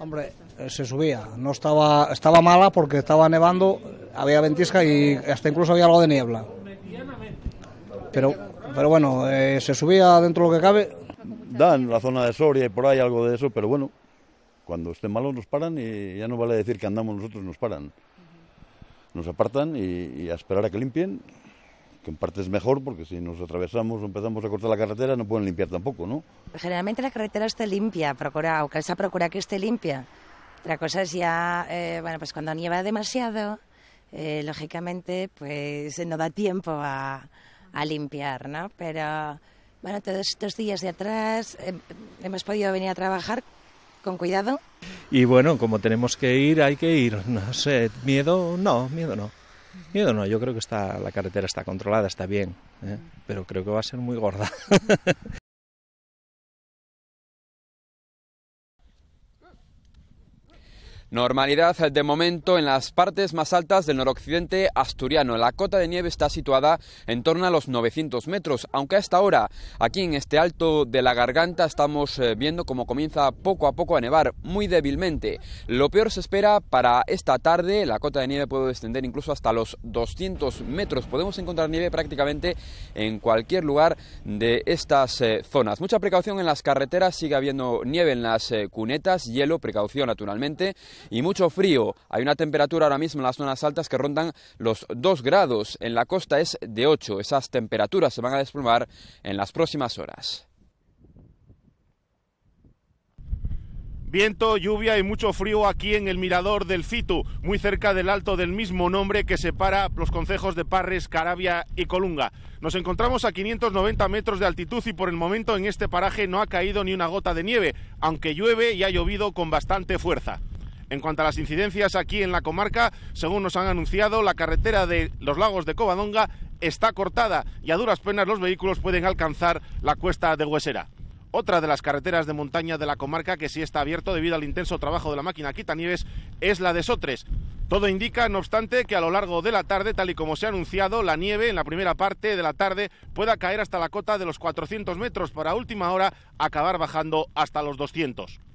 Hombre, eh, se subía. No estaba, estaba mala porque estaba nevando, había ventisca y hasta incluso había algo de niebla. Pero, pero bueno, eh, se subía dentro de lo que cabe. Dan la zona de Soria y por ahí algo de eso, pero bueno, cuando esté malo nos paran y ya no vale decir que andamos nosotros, nos paran. Nos apartan y a esperar a que limpien que en parte es mejor porque si nos atravesamos o empezamos a cortar la carretera no pueden limpiar tampoco, ¿no? Generalmente la carretera está limpia, procura, o casa procura que esté limpia. La cosa es ya, eh, bueno, pues cuando nieva demasiado, eh, lógicamente, pues no da tiempo a, limpiar, ¿no? Pero, bueno, todos estos días de atrás eh, hemos podido venir a trabajar con cuidado. Y bueno, como tenemos que ir, hay que ir. No sé, miedo, no, miedo no. Yo no, yo creo que está, la carretera está controlada, está bien, ¿eh? pero creo que va a ser muy gorda. Normalidad de momento en las partes más altas del noroccidente asturiano. La cota de nieve está situada en torno a los 900 metros, aunque a esta hora, aquí en este alto de la garganta, estamos eh, viendo cómo comienza poco a poco a nevar, muy débilmente. Lo peor se espera para esta tarde. La cota de nieve puede descender incluso hasta los 200 metros. Podemos encontrar nieve prácticamente en cualquier lugar de estas eh, zonas. Mucha precaución en las carreteras, sigue habiendo nieve en las eh, cunetas, hielo, precaución naturalmente y mucho frío. Hay una temperatura ahora mismo en las zonas altas que rondan los 2 grados. En la costa es de 8. Esas temperaturas se van a desplomar en las próximas horas. Viento, lluvia y mucho frío aquí en el mirador del Fitu, muy cerca del alto del mismo nombre que separa los concejos de Parres, Caravia y Colunga. Nos encontramos a 590 metros de altitud y por el momento en este paraje no ha caído ni una gota de nieve, aunque llueve y ha llovido con bastante fuerza. En cuanto a las incidencias aquí en la comarca, según nos han anunciado, la carretera de los lagos de Covadonga está cortada y a duras penas los vehículos pueden alcanzar la cuesta de Huesera. Otra de las carreteras de montaña de la comarca que sí está abierto debido al intenso trabajo de la máquina quitanieves es la de Sotres. Todo indica, no obstante, que a lo largo de la tarde, tal y como se ha anunciado, la nieve en la primera parte de la tarde pueda caer hasta la cota de los 400 metros para última hora acabar bajando hasta los 200.